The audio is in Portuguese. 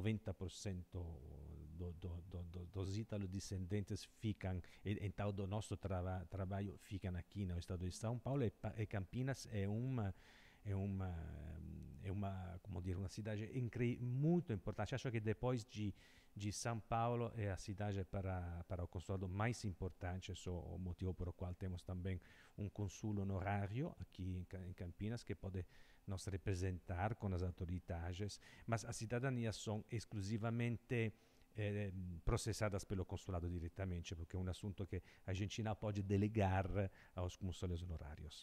90% do, do, do, dos italo descendentes ficam, então do nosso trava, trabalho, ficam aqui no estado de São Paulo e, e Campinas é uma é uma é uma una, dire, una città muito importante. Acho que depois de de São Paulo é a cidade para para o consulado mais importante, é o motivo pelo qual temos também um un consul onorario qui em Campinas que pode nos representar com as autoridades mas as cidadanias são exclusivamente eh, processadas pelo consulado diretamente, porque é um assunto que a Argentina pode delegar aos consulados honorários